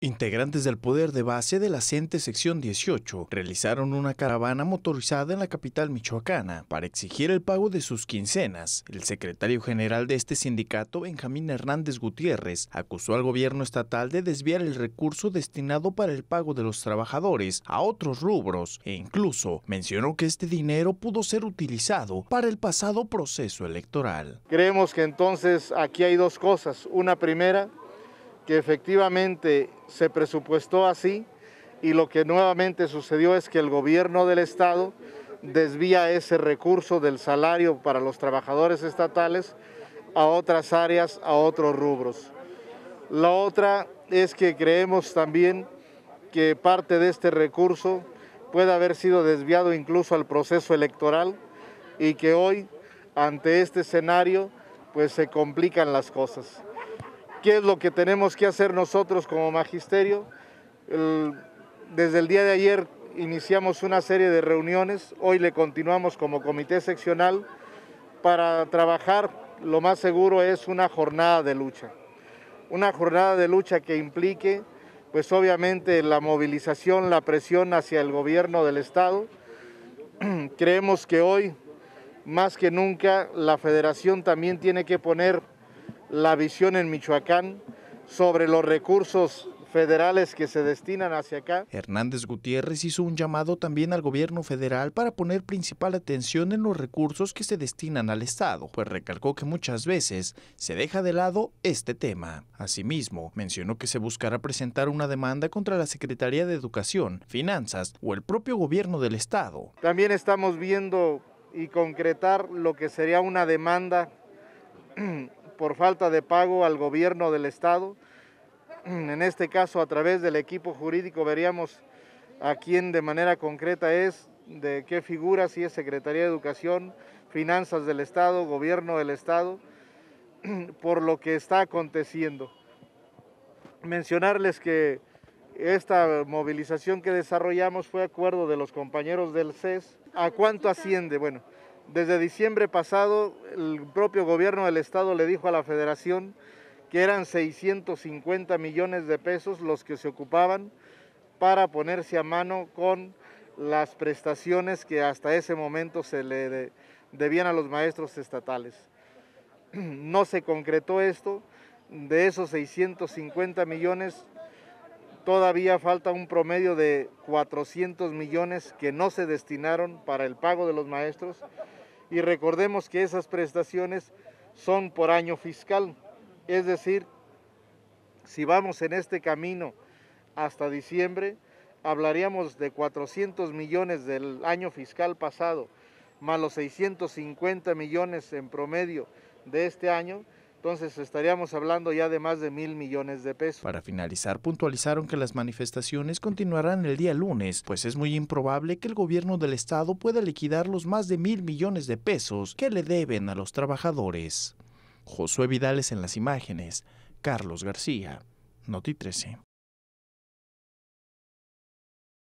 Integrantes del poder de base de la CENTE sección 18 realizaron una caravana motorizada en la capital michoacana para exigir el pago de sus quincenas. El secretario general de este sindicato, Benjamín Hernández Gutiérrez, acusó al gobierno estatal de desviar el recurso destinado para el pago de los trabajadores a otros rubros e incluso mencionó que este dinero pudo ser utilizado para el pasado proceso electoral. Creemos que entonces aquí hay dos cosas. Una primera, que efectivamente se presupuestó así y lo que nuevamente sucedió es que el gobierno del Estado desvía ese recurso del salario para los trabajadores estatales a otras áreas, a otros rubros. La otra es que creemos también que parte de este recurso puede haber sido desviado incluso al proceso electoral y que hoy, ante este escenario, pues se complican las cosas qué es lo que tenemos que hacer nosotros como magisterio. desde el día de ayer iniciamos una serie de reuniones, hoy le continuamos como comité seccional para trabajar, lo más seguro es una jornada de lucha. Una jornada de lucha que implique, pues obviamente, la movilización, la presión hacia el gobierno del Estado. Creemos que hoy, más que nunca, la federación también tiene que poner la visión en Michoacán sobre los recursos federales que se destinan hacia acá. Hernández Gutiérrez hizo un llamado también al gobierno federal para poner principal atención en los recursos que se destinan al Estado, pues recalcó que muchas veces se deja de lado este tema. Asimismo, mencionó que se buscará presentar una demanda contra la Secretaría de Educación, Finanzas o el propio gobierno del Estado. También estamos viendo y concretar lo que sería una demanda por falta de pago al gobierno del Estado. En este caso, a través del equipo jurídico, veríamos a quién de manera concreta es, de qué figura, si es Secretaría de Educación, Finanzas del Estado, Gobierno del Estado, por lo que está aconteciendo. Mencionarles que esta movilización que desarrollamos fue acuerdo de los compañeros del CES. ¿A cuánto asciende? Bueno, desde diciembre pasado, el propio gobierno del Estado le dijo a la Federación que eran 650 millones de pesos los que se ocupaban para ponerse a mano con las prestaciones que hasta ese momento se le debían a los maestros estatales. No se concretó esto, de esos 650 millones todavía falta un promedio de 400 millones que no se destinaron para el pago de los maestros y recordemos que esas prestaciones son por año fiscal, es decir, si vamos en este camino hasta diciembre, hablaríamos de 400 millones del año fiscal pasado, más los 650 millones en promedio de este año, entonces estaríamos hablando ya de más de mil millones de pesos. Para finalizar, puntualizaron que las manifestaciones continuarán el día lunes, pues es muy improbable que el gobierno del estado pueda liquidar los más de mil millones de pesos que le deben a los trabajadores. Josué Vidales en las imágenes, Carlos García, Noti 13.